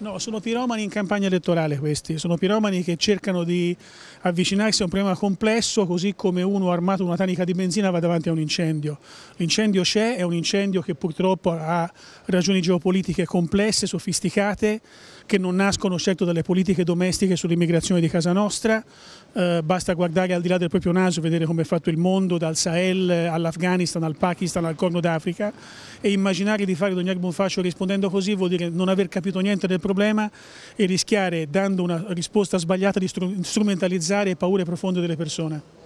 No, sono piromani in campagna elettorale questi, sono piromani che cercano di avvicinarsi a un problema complesso così come uno armato una tanica di benzina va davanti a un incendio. L'incendio c'è, è un incendio che purtroppo ha ragioni geopolitiche complesse, sofisticate, che non nascono certo dalle politiche domestiche sull'immigrazione di casa nostra, eh, basta guardare al di là del proprio naso, vedere come è fatto il mondo, dal Sahel all'Afghanistan, al Pakistan, al Corno d'Africa e immaginare di fare Dognac fascio rispondendo così vuol dire non aver capito niente del problema e rischiare, dando una risposta sbagliata, di strumentalizzare paure profonde delle persone.